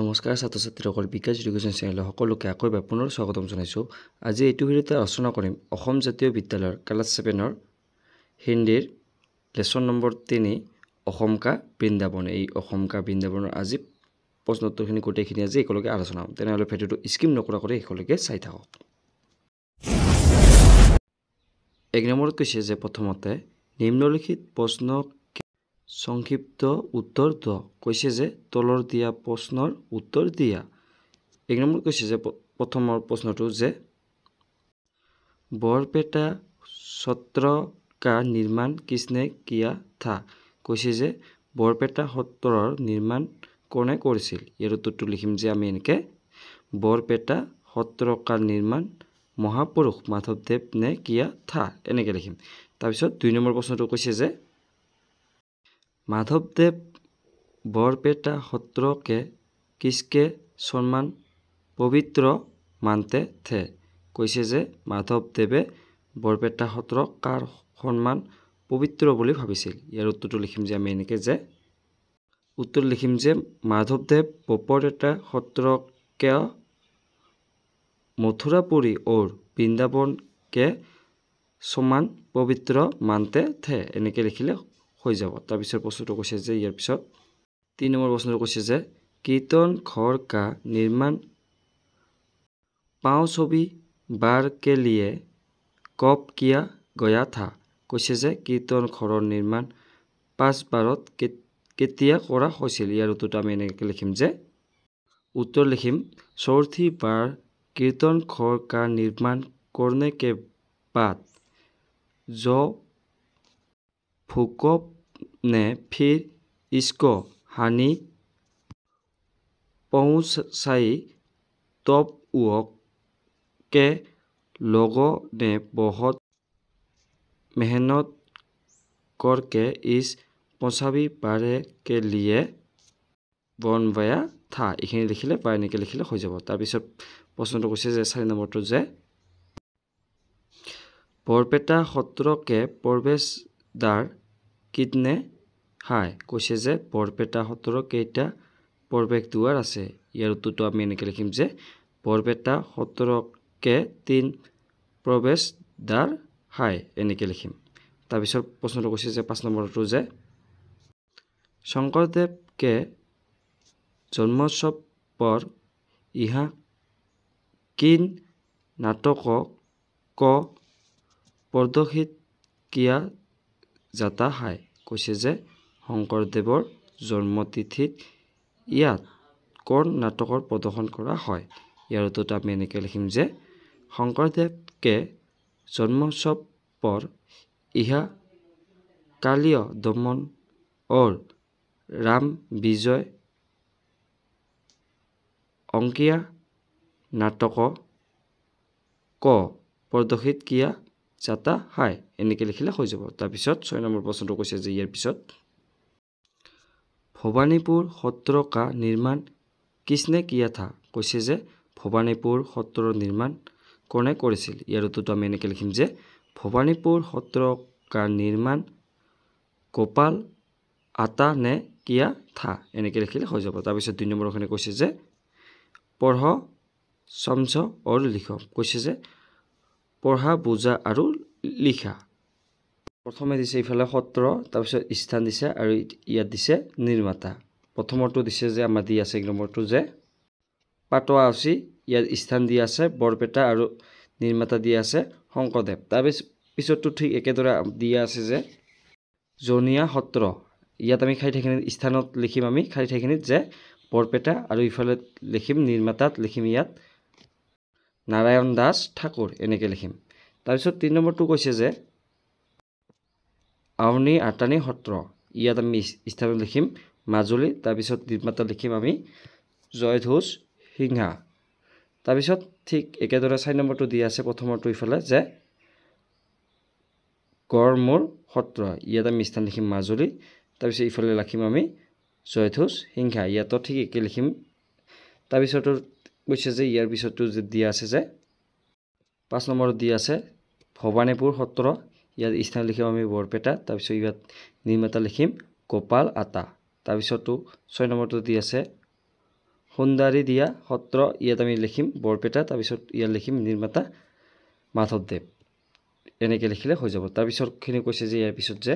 নমস্কাৰ ছাত্ৰ ছাত্ৰীসকল বিকাশ এডুকেশ্যন চেনেলৰ সকলোকে আকৌ এবাৰ পুনৰ স্বাগতম জনাইছোঁ আজি এইটো ভিডিঅ'তে আলোচনা কৰিম অসম জাতীয় বিদ্যালয়ৰ ক্লাছ ছেভেনৰ হিন্দীৰ লেচন নম্বৰ তিনি অসম কা বৃন্দাবন এই অসম কা বৃন্দাবনৰ আজি প্ৰশ্নোত্তৰখিনি গোটেইখিনি আজি একেলগে আলোচনা হ'ম তেনেহ'লে ভিডিঅ'টো স্কিপ নকৰা কৰি একেলগে চাই থাকক এক নম্বৰত কৈছে যে প্ৰথমতে নিম্নলিখিত প্ৰশ্নক সংক্ষিপ্ত উত্তৰ দ কৈছে যে তলৰ দিয়া প্ৰশ্নৰ উত্তৰ দিয়া এক নম্বৰ কৈছে যে প্ৰথমৰ প্ৰশ্নটো যে বৰপেটা সত্ৰ কা নিৰ্মাণ কৃষ্ণে কিয়া থা কৈছে যে বৰপেটা সত্ৰৰ নিৰ্মাণ কোনে কৰিছিল ইয়াৰ উত্তৰটো লিখিম যে আমি এনেকৈ বৰপেটা সত্ৰ কা নিৰ্মাণ মহাপুৰুষ মাধৱদেৱ নে কিয়া থা এনেকৈ লিখিম তাৰপিছত দুই নম্বৰ প্ৰশ্নটো কৈছে যে মাধবদেব বরপেটা হত্রকে किसके সম্মান পবিত্র মানতে থে কৈছে যে মাধৱদেৱে বৰপেটা সত্ৰ কাৰ সন্মান পবিত্ৰ বুলি ভাবিছিল ইয়াৰ উত্তৰটো লিখিম যে আমি এনেকৈ যে উত্তৰ লিখিম যে মাধৱদেৱ বৰপেটা সত্ৰক কিয় মথুৰাপুৰী ঔৰ বৃন্দাবনকে সমান পবিত্ৰ মানতে থে এনেকৈ লিখিলে হৈ যাব তাৰপিছত প্ৰশ্নটো কৈছে যে ইয়াৰ পিছত তিনি নম্বৰ প্ৰশ্নটো কৈছে যে কীৰ্তন ঘৰ কা নিৰ্মাণ পাওঁ ছবি বাৰ কে লিয়ে কপ কিয়া গয়া থা কৈছে যে কীৰ্তন ঘৰৰ নিৰ্মাণ পাঁচ বাৰত কেতিয়া কৰা হৈছিল ইয়াৰ উত্তৰটো আমি এনেকৈ লিখিম যে উত্তৰ লিখিম চৌথী বাৰ কীৰ্তন ঘৰ কা নিৰ্মাণ কৰ্ণে কে বাট জ ভূকপ ने फिर इसको हानि पहुँचाई तब वो के लोगों ने बहुत मेहनत करके इस पोसावी पारे के लिए বনবয়া থা এইখিনি লিখিলে বা এনেকৈ লিখিলে হৈ যাব তাৰপিছত প্ৰশ্নটো কৈছে যে চাৰি নম্বৰটো যে বৰপেটা সত্ৰকে প্ৰৱেশদ্বাৰ কিডনে হাই কৈছে যে বৰপেটা সত্ৰৰ কেইটা প্ৰৱেশ দুৱাৰ আছে ইয়াৰ উত্তৰটো আমি এনেকৈ লিখিম যে বৰপেটা সত্ৰকে তিন প্ৰৱেশ দ্বাৰ হায় এনেকৈ লিখিম তাৰপিছত প্ৰশ্নটো কৈছে যে পাঁচ নম্বৰটো যে শংকৰদেৱকে জন্মোৎসৱৰ ইহা কিন নাটক ক প্ৰদৰ্শিত কিয়া যাতা হায় কৈছে যে শংকৰদেৱৰ জন্ম তিথিত ইয়াত কৰ নাটকৰ প্ৰদৰ্শন কৰা হয় ইয়াৰ উত্তৰত আমি এনেকৈ লিখিম যে শংকৰদেৱকে জন্ম পৰ ইহা কালীয় দমন অৰ ৰাম বিজয় অংকীয়া নাটক ক প্ৰদৰ্শিত কিয়া যাতা হাই এনেকৈ লিখিলে হৈ যাব তাৰপিছত ছয় নম্বৰ প্ৰশ্নটো কৈছে যে ইয়াৰ পিছত ভৱানীপুৰ সত্ৰ কা নিৰ্মাণ কৃষ্ণে কিয়া থা কৈছে যে ভৱানীপুৰ সত্ৰৰ নিৰ্মাণ কোনে কৰিছিল ইয়াৰ উত্তৰটো আমি এনেকৈ লিখিম যে ভৱানীপুৰ সত্ৰ কা নিৰ্মাণ গোপাল আটা নে কিয়া থা এনেকৈ লিখিলে হৈ যাব তাৰপিছত দুই নম্বৰখনে কৈছে যে পঢ় চমঝ অৰু লিখ কৈছে যে পঢ়া বুজা আৰু লিখা প্ৰথমে দিছে ইফালে সত্ৰ তাৰপিছত স্থান দিছে আৰু ইয়াত দিছে নিৰ্মাতা প্ৰথমৰটো দিছে যে আমাৰ দি আছে এক নম্বৰটো যে পাটোৱা আছে ইয়াত স্থান দি আছে বৰপেটা আৰু নিৰ্মাতা দি আছে শংকৰদেৱ তাৰপিছত পিছতটো ঠিক একেদৰে দি আছে যে জনীয়া সত্ৰ ইয়াত আমি খাই ঠাইখিনিত স্থানত লিখিম আমি খাই ঠাইখিনিত যে বৰপেটা আৰু ইফালে লিখিম নিৰ্মাতাত লিখিম ইয়াত নাৰায়ণ দাস ঠাকুৰ এনেকৈ লিখিম তাৰপিছত তিনি নম্বৰটো কৈছে যে আউনী আটানী সত্ৰ ইয়াত আমি স্থানত লিখিম মাজুলী তাৰপিছত নিৰ্মাতা লিখিম আমি জয়ধোজ সিংহা তাৰপিছত ঠিক একেদৰে চাৰি নম্বৰটো দি আছে প্ৰথমৰটো ইফালে যে গড়মূৰ সত্ৰ ইয়াত আমি স্থান লিখিম মাজুলী তাৰপিছত ইফালে লিখিম আমি জয়ধোজ সিংহা ইয়াতো ঠিক একে লিখিম তাৰপিছতো কৈছে যে ইয়াৰ পিছতো দিয়া আছে যে পাঁচ নম্বৰত দি আছে ভৱানীপুৰ সত্ৰ ইয়াত স্থান লিখিম আমি বৰপেটা তাৰপিছত ইয়াত নিৰ্মাতা লিখিম কপাল আটা তাৰপিছতো ছয় নম্বৰটো দি আছে সুন্দাৰী দিয়া সত্ৰ ইয়াত আমি লিখিম বৰপেটা তাৰপিছত ইয়াত লিখিম নিৰ্মাতা মাধৱদেৱ এনেকৈ লিখিলে হৈ যাব তাৰপিছৰখিনি কৈছে যে ইয়াৰ পিছত যে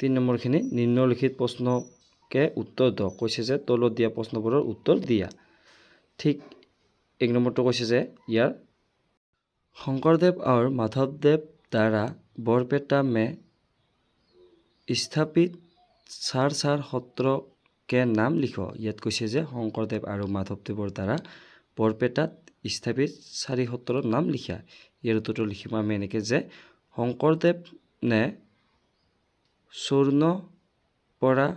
তিনি নম্বৰখিনি নিম্নলিখিত প্ৰশ্নকে উত্তৰ দিয়ক কৈছে যে তলত দিয়া প্ৰশ্নবোৰৰ উত্তৰ দিয়া ঠিক এক নম্বৰটো কৈছে যে ইয়াৰ শংকৰদেৱ আৰু মাধৱদেৱ দ্বাৰা বৰপেটা মে স্থাপিত চাৰ চাৰ সত্ৰ কে নাম লিখ ইয়াত কৈছে যে শংকৰদেৱ আৰু মাধৱদেৱৰ দ্বাৰা বৰপেটাত স্থাপিত চাৰি সত্ৰৰ নাম লিখা ইয়াৰ উত্তৰটো লিখিম আমি এনেকৈ যে শংকৰদেৱ নে স্বৰ্ণ পৰা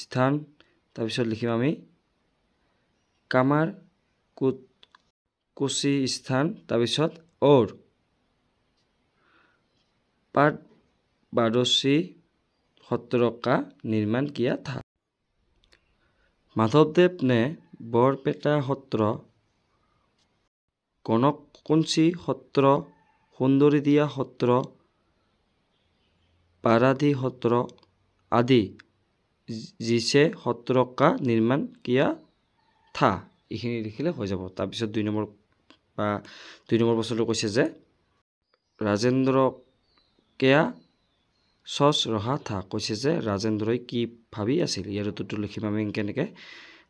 স্থান তাৰপিছত লিখিম আমি কামাৰ কুট কুচি স্থান তাৰপিছত অৰ পাট বাৰচি সত্ৰকা নিৰ্মাণ কিয়া থা মাধৱদেৱ নে বৰপেটা সত্ৰ কনককুঞ্চী সত্ৰ সুন্দৰী দিয়া সত্ৰ পাৰাধী সত্ৰ আদি যিছে সত্ৰকা নিৰ্মাণ কিয়া থা এইখিনি লিখিলে হৈ যাব তাৰপিছত দুই নম্বৰ বা দুই নম্বৰ বছৰটো কৈছে যে ৰাজেন্দ্ৰ কেয়া চচ ৰহা থা কৈছে যে ৰাজেন্দ্ৰই কি ভাবি আছিল ইয়াৰ উত্তৰটো লিখিম আমি কেনেকৈ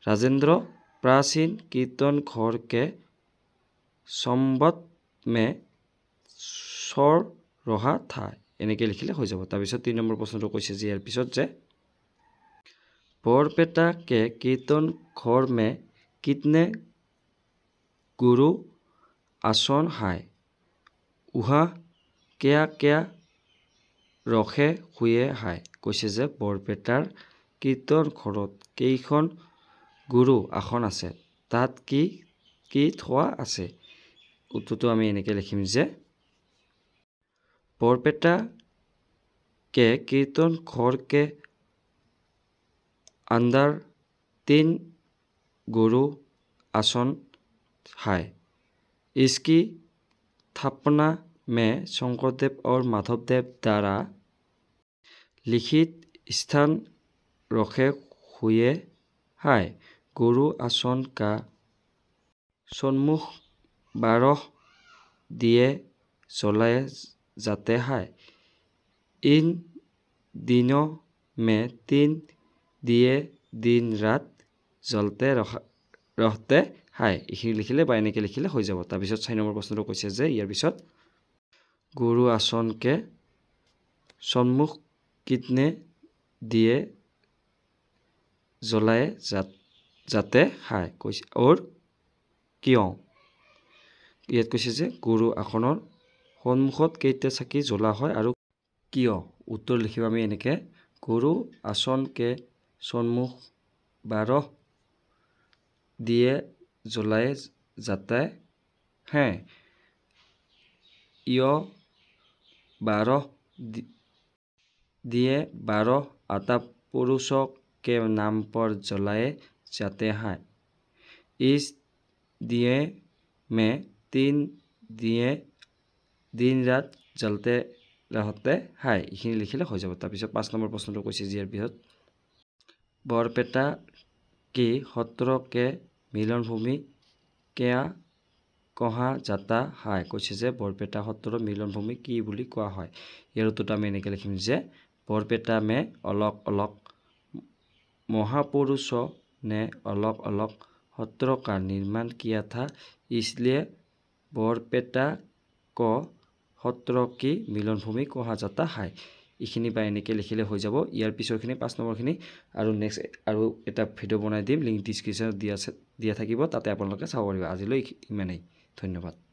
ৰাজেন্দ্ৰ প্ৰাচীন কীৰ্তন ঘৰকে চম্বতমে স্বৰ ৰহা থা এনেকৈ লিখিলে হৈ যাব তাৰপিছত তিনি নম্বৰ প্ৰশ্নটো কৈছে যে ইয়াৰ পিছত যে বৰপেটা কে কীৰ্তন মে কিতনে গুৰু আচন হাই উহা কেয়া কেয়া ৰসে শুয়ে হাই কৈছে যে বৰপেটাৰ কীৰ্তন ঘৰত কেইখন গুৰু আসন আছে তাত কি কি থোৱা আছে উত্তৰটো আমি এনেকৈ লিখিম যে বৰপেটাকে কীৰ্তন ঘৰকে আণ্ডাৰ তিন গুৰু আসন হাই ইস্কি থাপনা মে শংকৰদেৱ আৰু মাধৱদেৱ দ্বাৰা লিখিত স্থান ৰখে শুয়ে হাই গৰু আচন কা সন্মুখ বাৰহ দিয়ে চলাই যাতে হাই ইন দিন মে তিন দিয়ে দিন ৰাত জলতে ৰখা ৰহতে হাই এইখিনি লিখিলে বা এনেকৈ লিখিলে হৈ যাব তাৰপিছত চাৰি নম্বৰ প্ৰশ্নটো কৈছে যে ইয়াৰ পিছত গৰু আচনকে সন্মুখ কিডনে দিয়ে জ্বলাই যাতে খায় কৈছে অৰ কিয় ইয়াত কৈছে যে গুৰু আসনৰ সন্মুখত কেইটা চাকি জ্বলা হয় আৰু কিয় উত্তৰ লিখিব আমি এনেকৈ গুৰু কে সন্মুখ বাৰ দিয়ে জ্বলাই যাতে হে ইয় বাৰ দিয়ে বারহ আতা पुरुषों के नाम पर जलाए जाते हैं इस दिए में तीन दिए দিন রাত জ্বলতে রাহতে হাই এইখিনি লিখিলে হৈ যাব তাৰপিছত পাঁচ নম্বৰ প্ৰশ্নটো কৈছে ইয়াৰ পিছত বৰপেটা কি সত্ৰকে মিলনভূমি কেয়া কহা যাতা হাই কৈছে যে বৰপেটা সত্ৰ মিলনভূমি কি বুলি কোৱা হয় ইয়াৰ উত্তৰটো আমি এনেকৈ লিখিম যে বৰপেটা মে অলক অলক মহাপুৰুষ নে অলক অলক সত্ৰকা নিৰ্মাণ কিয়া থা ইছলিয়ে বৰপেটা ক সত্ৰ কি মিলনভূমি কহা যাতা হাই এইখিনি বা এনেকৈ লিখিলে হৈ যাব ইয়াৰ পিছৰখিনি পাঁচ নম্বৰখিনি আৰু নেক্সট আৰু এটা ভিডিঅ' বনাই দিম লিংক ডিছক্ৰিপশ্যনত দিয়া দিয়া থাকিব তাতে আপোনালোকে চাব পাৰিব আজিলৈ ইমানেই ধন্যবাদ